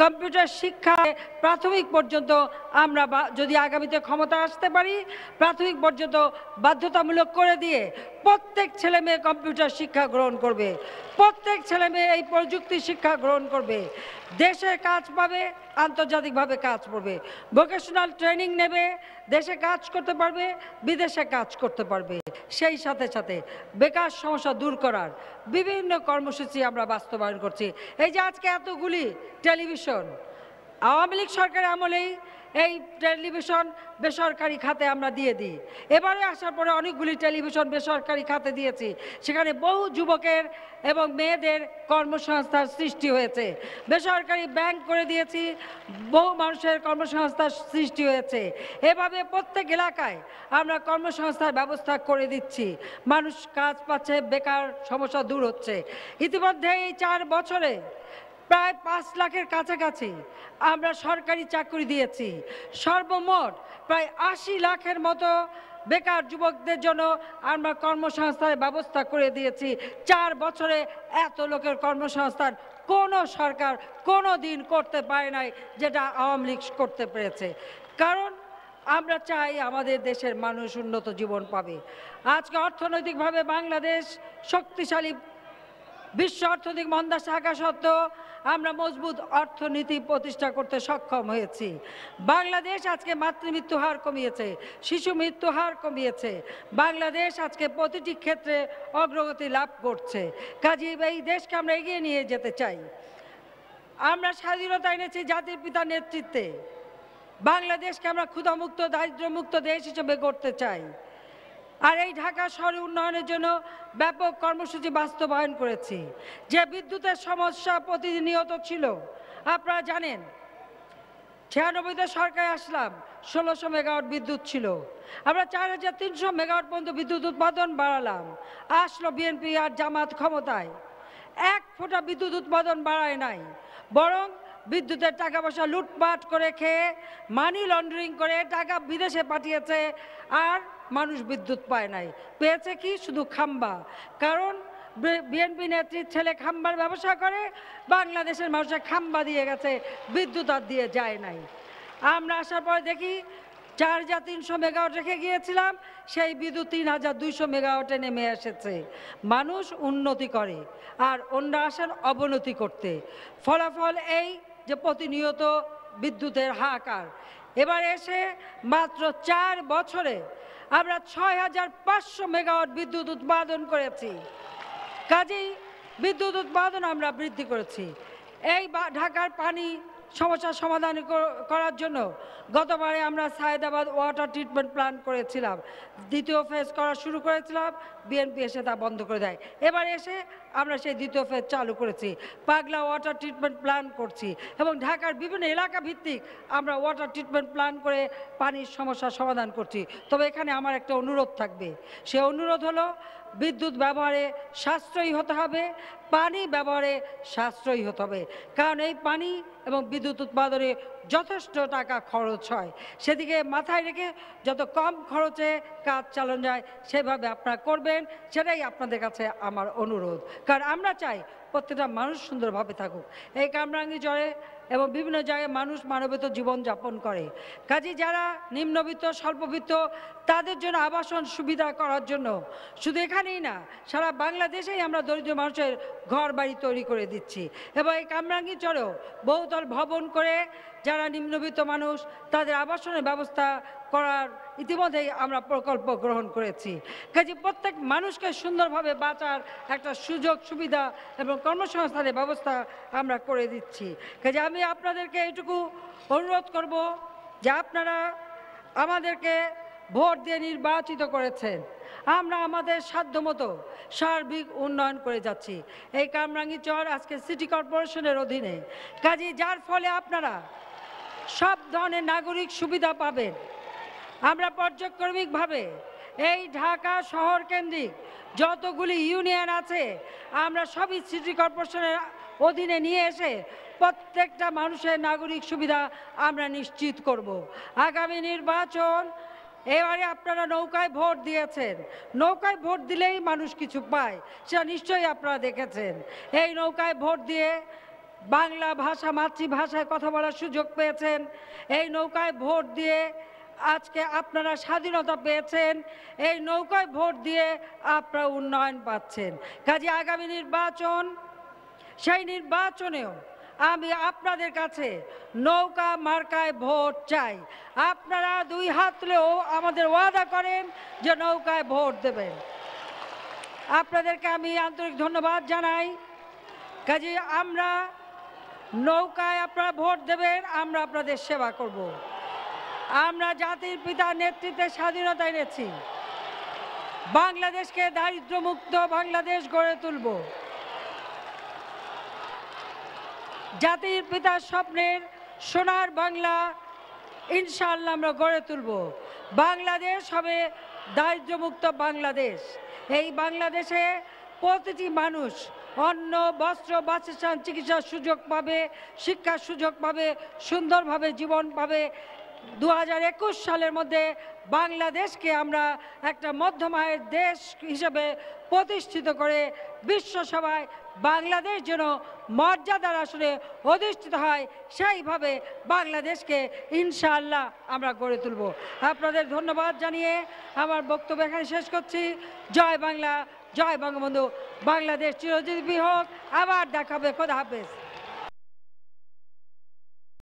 Computer শিক্ষা প্রাথমিক পর্যন্ত আমরা যদি আগামীতে ক্ষমতা আসতে পারি প্রাথমিক পর্যন্ত বাধ্যতামূলক করে দিয়ে প্রত্যেক ছেলে মেয়ে কম্পিউটার শিক্ষা গ্রহণ করবে প্রত্যেক ছেলে মেয়ে এই প্রযুক্তি শিক্ষা গ্রহণ করবে দেশে কাজ পাবে আন্তর্জাতিকভাবে কাজ করবে ভোকেশনাল ট্রেনিং নেবে দেশে কাজ করতে পারবে বিদেশে কাজ করতে পারবে সেই সাথে সাথে বেকার সমস্যা দূর করার বিভিন্ন কর্মসূচি আমরা বাস্তবায়ন করছি এই যে আজকে এতগুলি টেলিভিশন আওয়ামী লীগ সরকারের আমলেই এই টেলিভিশন বেসরকারি খাতে আমরা দিয়ে দিই এবারে আসার পরে অনেকগুলি টেলিভিশন বেসরকারি খাতে দিয়েছি সেখানে বহু যুবকের এবং মেয়েদের কর্মসংস্থার সৃষ্টি হয়েছে বেসরকারি ব্যাংক করে দিয়েছি বহু মানুষের কর্মসংস্থার সৃষ্টি হয়েছে এভাবে প্রত্যেক এলাকায় আমরা কর্মসংস্থার ব্যবস্থা করে দিচ্ছি মানুষ কাজ পাচ্ছে বেকার সমস্যা দূর হচ্ছে ইতিমধ্যে এই চার বছরে প্রায় পাঁচ লাখের কাছাকাছি আমরা সরকারি চাকরি দিয়েছি সর্বমোট প্রায় আশি লাখের মতো বেকার যুবকদের জন্য আমরা কর্মসংস্থানের ব্যবস্থা করে দিয়েছি চার বছরে এত লোকের কর্মসংস্থান কোনো সরকার কোনো দিন করতে পারে নাই যেটা আওয়ামী লীগ করতে পেরেছে কারণ আমরা চাই আমাদের দেশের মানুষ উন্নত জীবন পাবে আজকে অর্থনৈতিকভাবে বাংলাদেশ শক্তিশালী বিশ্ব অর্থনৈতিক মন্দা শাখা সত্ত্বেও আমরা মজবুত অর্থনীতি প্রতিষ্ঠা করতে সক্ষম হয়েছি বাংলাদেশ আজকে মাতৃমৃত্যু হার কমিয়েছে শিশু মৃত্যু হার কমিয়েছে বাংলাদেশ আজকে প্রতিটি ক্ষেত্রে অগ্রগতি লাভ করছে কাজে এই দেশকে আমরা এগিয়ে নিয়ে যেতে চাই আমরা স্বাধীনতা এনেছি জাতির পিতার নেতৃত্বে বাংলাদেশকে আমরা ক্ষুধামুক্ত দারিদ্রমুক্ত দেশ হিসেবে গড়তে চাই আর এই ঢাকা শহর উন্নয়নের জন্য ব্যাপক কর্মসূচি বাস্তবায়ন করেছি যে বিদ্যুতের সমস্যা প্রতিনিয়ত ছিল আপনারা জানেন ছিয়ানব্বইতে সরকার আসলাম ষোলোশো মেগাওয়াট বিদ্যুৎ ছিল আমরা চার হাজার তিনশো মেগাওয়াট পর্যন্ত বিদ্যুৎ উৎপাদন বাড়ালাম আসলো বিএনপি আর জামাত ক্ষমতায় এক ফোঁটা বিদ্যুৎ উৎপাদন বাড়ায় নাই বরং বিদ্যুতের টাকা পয়সা লুটপাট করে খেয়ে মানি লন্ডারিং করে টাকা বিদেশে পাঠিয়েছে আর মানুষ বিদ্যুৎ পায় নাই পেয়েছে কি শুধু খাম্বা কারণ বিএনপি নেত্রীর ছেলে খাম্বার ব্যবসা করে বাংলাদেশের মানুষে খাম্বা দিয়ে গেছে বিদ্যুৎ আর দিয়ে যায় নাই আমরা আসার পর দেখি চার হাজার তিনশো মেগাওয়াট রেখে গিয়েছিলাম সেই বিদ্যুৎ তিন হাজার দুইশো মেগাওয়াটে নেমে এসেছে মানুষ উন্নতি করে আর অন্য আসেন অবনতি করতে ফলাফল এই যে প্রতিনিয়ত বিদ্যুতের হাহাকার এবার এসে মাত্র চার বছরে আমরা ছয় হাজার পাঁচশো মেগাওয়াট বিদ্যুৎ উৎপাদন করেছি কাজেই বিদ্যুৎ উৎপাদন আমরা বৃদ্ধি করেছি এই ঢাকার পানি সমস্যার সমাধান করার জন্য গতবারে আমরা সাহেদাবাদ ওয়াটার ট্রিটমেন্ট প্ল্যান করেছিলাম দ্বিতীয় ফেজ করা শুরু করেছিলাম বিএনপি এসে তা বন্ধ করে দেয় এবার এসে আমরা সেই দ্বিতীয় ফেজ চালু করেছি পাগলা ওয়াটার ট্রিটমেন্ট প্ল্যান করছি এবং ঢাকার বিভিন্ন এলাকা ভিত্তিক আমরা ওয়াটার ট্রিটমেন্ট প্ল্যান করে পানির সমস্যার সমাধান করছি তবে এখানে আমার একটা অনুরোধ থাকবে সে অনুরোধ হলো বিদ্যুৎ ব্যবহারে সাশ্রয়ী হতে হবে পানি ব্যবহারে সাশ্রয়ী হতে হবে কারণ এই পানি এবং বিদ্যুৎ উৎপাদনে যথেষ্ট টাকা খরচ হয় সেদিকে মাথায় রেখে যত কম খরচে কাজ চালানো যায় সেভাবে আপনারা করবেন সেটাই আপনাদের কাছে আমার অনুরোধ কারণ আমরা চাই প্রত্যেকটা মানুষ সুন্দরভাবে থাকুক এই কামরাঙ্গি জলে এবং বিভিন্ন জায়গায় মানুষ মানবিত জীবনযাপন করে কাজে যারা নিম্নবিত্ত স্বল্পবিত্ত তাদের জন্য আবাসন সুবিধা করার জন্য শুধু এখানেই না সারা বাংলাদেশেই আমরা দরিদ্র মানুষের ঘর বাড়ি তৈরি করে দিচ্ছি এবং এই কামরাঙ্গি চরেও বহুতল ভবন করে যারা নিম্নবিত্ত মানুষ তাদের আবাসনের ব্যবস্থা করার ইতিমধ্যেই আমরা প্রকল্প গ্রহণ করেছি কাজে প্রত্যেক মানুষকে সুন্দরভাবে বাঁচার একটা সুযোগ সুবিধা এবং কর্মসংস্থানের ব্যবস্থা আমরা করে দিচ্ছি কাজে আমি আপনাদেরকে এটুকু অনুরোধ করব যে আপনারা আমাদেরকে ভোট দিয়ে নির্বাচিত করেছেন আমরা আমাদের সাধ্যমতো সার্বিক উন্নয়ন করে যাচ্ছি এই কামরাঙ্গি চর আজকে সিটি কর্পোরেশনের অধীনে কাজে যার ফলে আপনারা সব ধরনের নাগরিক সুবিধা পাবেন আমরা পর্যক্রমিকভাবে এই ঢাকা শহর কেন্দ্রিক যতগুলি ইউনিয়ন আছে আমরা সবই সিটি কর্পোরেশনের অধীনে নিয়ে এসে প্রত্যেকটা মানুষের নাগরিক সুবিধা আমরা নিশ্চিত করব। আগামী নির্বাচন এবারে আপনারা নৌকায় ভোট দিয়েছেন নৌকায় ভোট দিলেই মানুষ কিছু পায় সেটা নিশ্চয়ই আপনারা দেখেছেন এই নৌকায় ভোট দিয়ে বাংলা ভাষা মাতৃভাষায় কথা বলার সুযোগ পেয়েছেন এই নৌকায় ভোট দিয়ে আজকে আপনারা স্বাধীনতা পেয়েছেন এই নৌকায় ভোট দিয়ে আপনারা উন্নয়ন পাচ্ছেন কাজে আগামী নির্বাচন সেই নির্বাচনেও আমি আপনাদের কাছে নৌকা মার্কায় ভোট চাই আপনারা দুই হাত তুলেও আমাদের ওয়াদা করেন যে নৌকায় ভোট দেবেন আপনাদেরকে আমি আন্তরিক ধন্যবাদ জানাই কাজে আমরা নৌকায় আপনারা ভোট দেবেন আমরা আপনাদের সেবা করব। আমরা জাতির পিতার নেতৃত্বে স্বাধীনতা এনেছি বাংলাদেশকে দারিদ্রমুক্ত বাংলাদেশ গড়ে তুলব জাতির পিতার স্বপ্নের সোনার বাংলা ইনশাল্লাহ আমরা গড়ে তুলব বাংলাদেশ হবে দারিদ্রমুক্ত বাংলাদেশ এই বাংলাদেশে প্রতিটি মানুষ অন্ন বস্ত্র বাসস্থান চিকিৎসার সুযোগ পাবে শিক্ষার সুযোগ পাবে সুন্দরভাবে জীবন পাবে দু সালের মধ্যে বাংলাদেশকে আমরা একটা মধ্যম আয়ের দেশ হিসেবে প্রতিষ্ঠিত করে বিশ্বসভায় বাংলাদেশ যেন মর্যাদার আসনে অধিষ্ঠিত হয় সেইভাবে বাংলাদেশকে ইনশাআল্লাহ আমরা গড়ে তুলব আপনাদের ধন্যবাদ জানিয়ে আমার বক্তব্য এখানে শেষ করছি জয় বাংলা জয় বঙ্গবন্ধু বাংলাদেশ চিরজীবী হোক আবার দেখাবে খোদা হাফেজ